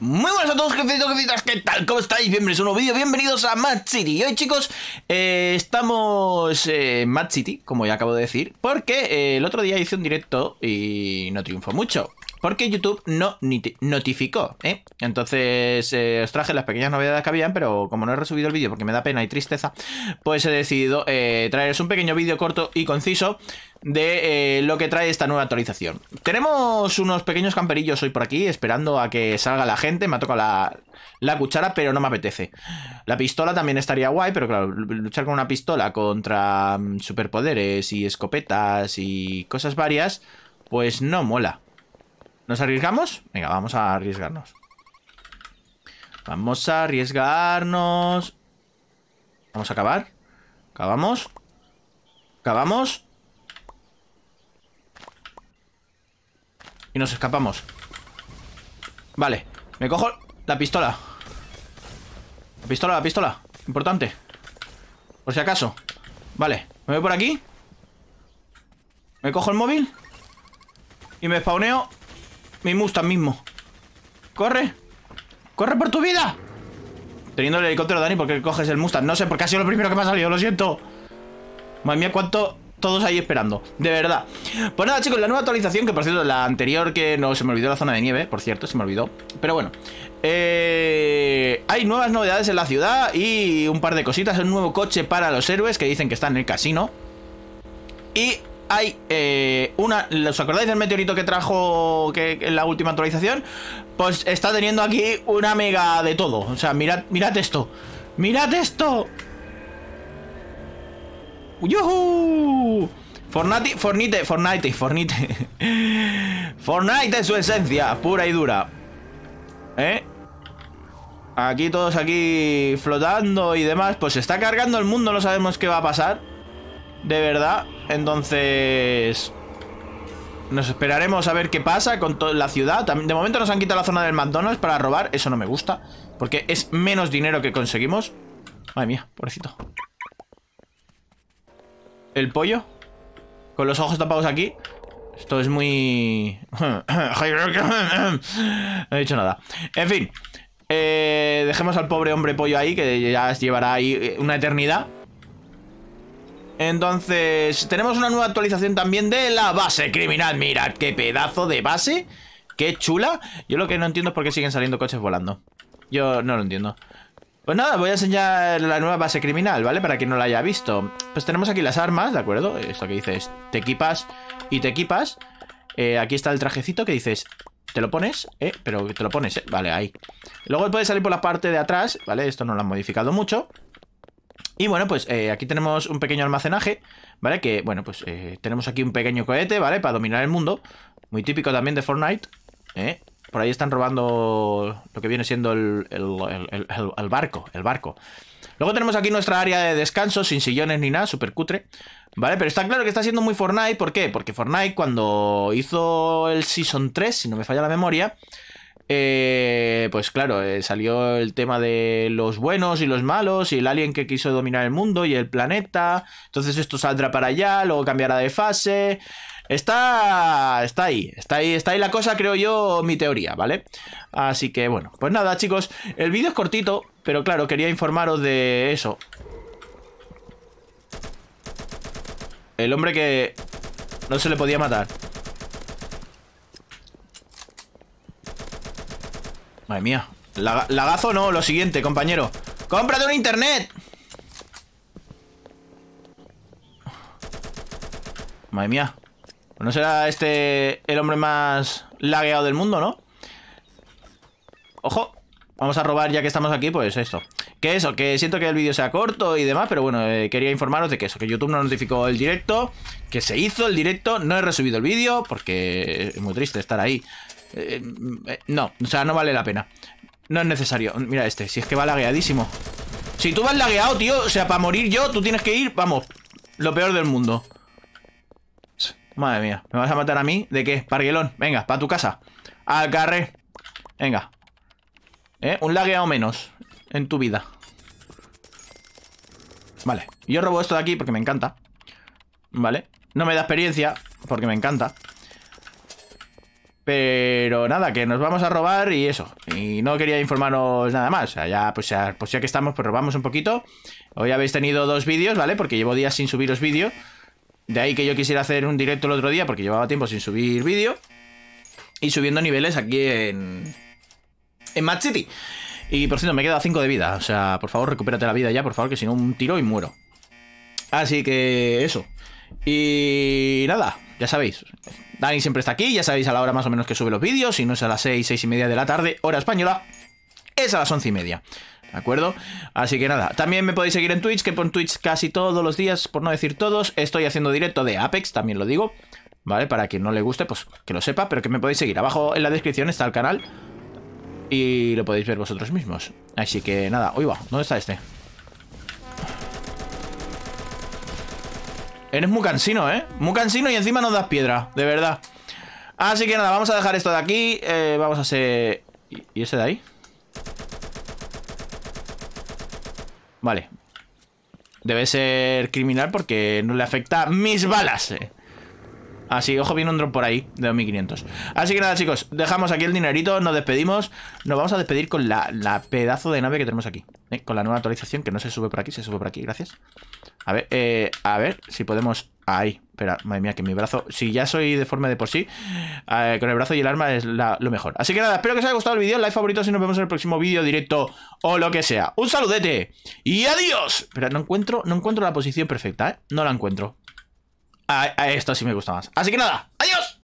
Muy buenas a todos, que jefecitas, ¿qué tal? ¿Cómo estáis? Bienvenidos a un nuevo vídeo, bienvenidos a Mad City. hoy, chicos, eh, estamos en eh, Mad City, como ya acabo de decir, porque eh, el otro día hice un directo y no triunfó mucho. Porque YouTube no notificó, ¿eh? Entonces os traje las pequeñas novedades que habían, pero como no he resubido el vídeo porque me da pena y tristeza, pues he decidido traeros un pequeño vídeo corto y conciso de eh, lo que trae esta nueva actualización. Tenemos unos pequeños camperillos hoy por aquí, esperando a que salga la gente. Me ha tocado la, la cuchara, pero no me apetece. La pistola también estaría guay, pero claro, luchar con una pistola contra mm, superpoderes y escopetas y cosas varias, pues no mola. ¿Nos arriesgamos? Venga, vamos a arriesgarnos. Vamos a arriesgarnos. Vamos a acabar. Acabamos. Acabamos. Y nos escapamos Vale, me cojo la pistola La pistola, la pistola Importante Por si acaso Vale, me voy por aquí Me cojo el móvil Y me spawneo Mi Mustang mismo ¡Corre! ¡Corre por tu vida! Teniendo el helicóptero, Dani, porque coges el Mustang No sé, porque ha sido lo primero que me ha salido, lo siento Madre mía, cuánto todos ahí esperando, de verdad. Pues nada, chicos, la nueva actualización, que por cierto, la anterior que no se me olvidó la zona de nieve, por cierto, se me olvidó. Pero bueno, eh, hay nuevas novedades en la ciudad y un par de cositas. Un nuevo coche para los héroes que dicen que está en el casino. Y hay eh, una... ¿Os acordáis del meteorito que trajo que, en la última actualización? Pues está teniendo aquí una mega de todo. O sea, mirad, mirad esto. ¡Mirad esto! ¡Yuhu! Fortnite, Fortnite, Fortnite, Fortnite. Fortnite es su esencia, pura y dura. ¿Eh? Aquí todos aquí flotando y demás. Pues se está cargando el mundo, no sabemos qué va a pasar. De verdad. Entonces... Nos esperaremos a ver qué pasa con la ciudad. De momento nos han quitado la zona del McDonald's para robar. Eso no me gusta. Porque es menos dinero que conseguimos. Madre mía, pobrecito el pollo. Con los ojos tapados aquí. Esto es muy... no he dicho nada. En fin. Eh, dejemos al pobre hombre pollo ahí, que ya llevará ahí eh, una eternidad. Entonces, tenemos una nueva actualización también de la base criminal. Mira, qué pedazo de base. Qué chula. Yo lo que no entiendo es por qué siguen saliendo coches volando. Yo no lo entiendo. Pues nada, voy a enseñar la nueva base criminal, ¿vale? Para quien no la haya visto. Pues tenemos aquí las armas, ¿de acuerdo? Esto que dices, te equipas y te equipas. Eh, aquí está el trajecito que dices, te lo pones, ¿eh? Pero te lo pones, ¿eh? Vale, ahí. Luego puedes salir por la parte de atrás, ¿vale? Esto no lo han modificado mucho. Y bueno, pues eh, aquí tenemos un pequeño almacenaje, ¿vale? Que, bueno, pues eh, tenemos aquí un pequeño cohete, ¿vale? Para dominar el mundo. Muy típico también de Fortnite, ¿eh? por ahí están robando lo que viene siendo el, barco, el barco. Luego tenemos aquí nuestra área de descanso, sin sillones ni nada, súper cutre. Vale, pero está claro que está siendo muy Fortnite, ¿por qué? Porque Fortnite cuando hizo el Season 3, si no me falla la memoria, eh, pues claro, eh, salió el tema de los buenos y los malos y el alien que quiso dominar el mundo y el planeta. Entonces esto saldrá para allá, luego cambiará de fase. Está, está ahí, está ahí, está ahí la cosa, creo yo, mi teoría, ¿vale? Así que bueno, pues nada, chicos, el vídeo es cortito, pero claro, quería informaros de eso. El hombre que no se le podía matar. Madre mía. lagazo no, lo siguiente, compañero. ¡Cómprate un internet! Madre mía. No será este el hombre más lagueado del mundo, ¿no? Ojo, vamos a robar ya que estamos aquí, pues esto. Que eso, que siento que el vídeo sea corto y demás, pero bueno, eh, quería informaros de que eso, que YouTube no notificó el directo, que se hizo el directo, no he resubido el vídeo, porque es muy triste estar ahí. Eh, eh, no, o sea, no vale la pena. No es necesario. Mira este, si es que va lagueadísimo. Si tú vas lagueado, tío, o sea, para morir yo, tú tienes que ir, vamos, lo peor del mundo. Madre mía, ¿me vas a matar a mí? ¿De qué? Parguelón, venga, para tu casa. ¡Al carré! Venga. ¿Eh? Un o menos en tu vida. Vale, yo robo esto de aquí porque me encanta. Vale, no me da experiencia porque me encanta. Pero nada, que nos vamos a robar y eso. Y no quería informaros nada más. O sea, ya, pues ya, pues ya que estamos, pues robamos un poquito. Hoy habéis tenido dos vídeos, ¿vale? Porque llevo días sin subiros vídeos de ahí que yo quisiera hacer un directo el otro día porque llevaba tiempo sin subir vídeo. Y subiendo niveles aquí en... En Mad City. Y por cierto, me queda 5 de vida. O sea, por favor, recupérate la vida ya, por favor, que si no un tiro y muero. Así que eso. Y nada, ya sabéis. Dani siempre está aquí, ya sabéis a la hora más o menos que sube los vídeos. Si no es a las 6, 6 y media de la tarde, hora española, es a las 11 y media. ¿De acuerdo? Así que nada, también me podéis seguir en Twitch, que pon Twitch casi todos los días, por no decir todos, estoy haciendo directo de Apex, también lo digo, ¿vale? Para quien no le guste, pues que lo sepa, pero que me podéis seguir. Abajo en la descripción está el canal y lo podéis ver vosotros mismos. Así que nada, Uy va, ¿dónde está este? Eres muy cansino, ¿eh? Muy cansino y encima nos das piedra, de verdad. Así que nada, vamos a dejar esto de aquí, eh, vamos a hacer... ¿Y ese de ahí? Vale. Debe ser criminal porque no le afecta mis balas. Eh. Así, ah, ojo, viene un drop por ahí de 2500. Así que nada, chicos, dejamos aquí el dinerito, nos despedimos. Nos vamos a despedir con la, pedazo de nave que tenemos aquí. ¿eh? Con la nueva actualización, que no se sube por aquí, se sube por aquí, gracias. A ver, eh, a ver si podemos... Ahí, espera, madre mía, que mi brazo... Si ya soy deforme de por sí, eh, con el brazo y el arma es lo mejor. Así que nada, espero que os haya gustado el vídeo, like favorito, si nos vemos en el próximo vídeo directo o lo que sea. ¡Un saludete! ¡Y adiós! espera, no encuentro, no encuentro la posición perfecta, ¿eh? No la encuentro a, a sí me gusta más. Así que nada, adiós.